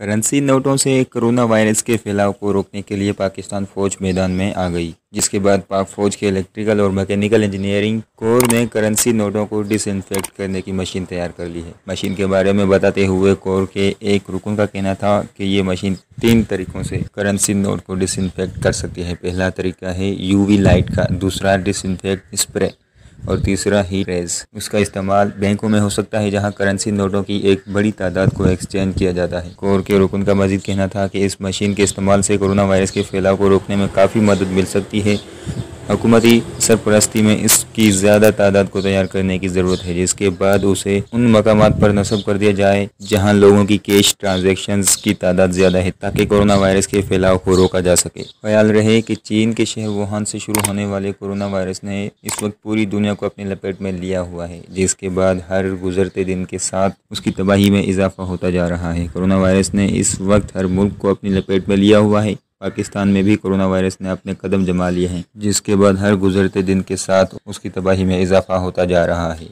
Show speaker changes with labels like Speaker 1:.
Speaker 1: currency नोटों से corona virus के फैलाव को रोकने के लिए पाकिस्तान फौज मैदान में आ गई जिसके बाद पाक फौज के इलेक्ट्रिकल और मैकेनिकल इंजीनियरिंग कोर ने करेंसी नोटों को डिसइनफेक्ट करने की मशीन तैयार कर ली है मशीन के बारे में बताते हुए कोर के एक रुकन का कहना था कि ये मशीन तीन तरीकों से करेंसी नोट को डिसइनफेक्ट कर सकती है पहला तरीका है यूवी लाइट का दूसरा डिसइनफेक्ट स्प्रे और तीसरा ही रेज उसका इस्तेमाल बैंकों में हो सकता है जहां करेंसी नोटों की एक बड़ी तादाद को एक्सचेंज किया जाता है कोर के रुकन का मजीद कहना था कि इस मशीन के इस्तेमाल से कोरोना वायरस के फैलाव को रोकने में काफ़ी मदद मिल सकती है हुकूमती सरपरस्ती में इसकी ज़्यादा तादाद को तैयार करने की ज़रूरत है जिसके बाद उसे उन मकाम पर नस्ब कर दिया जाए जहाँ लोगों की कैश ट्रांजेक्शन की तादाद ज़्यादा है ताकि कोरोना वायरस के फैलाव को रोका जा सके ख्याल रहे कि चीन के शहर वुहान से शुरू होने वाले कोरोना वायरस ने इस वक्त पूरी दुनिया को अपनी लपेट में लिया हुआ है जिसके बाद हर गुजरते दिन के साथ उसकी तबाही में इजाफा होता जा रहा है कोरोना वायरस ने इस वक्त हर मुल्क को अपनी लपेट में लिया हुआ है पाकिस्तान में भी कोरोना वायरस ने अपने कदम जमा लिए हैं जिसके बाद हर गुजरते दिन के साथ उसकी तबाही में इजाफा होता जा रहा है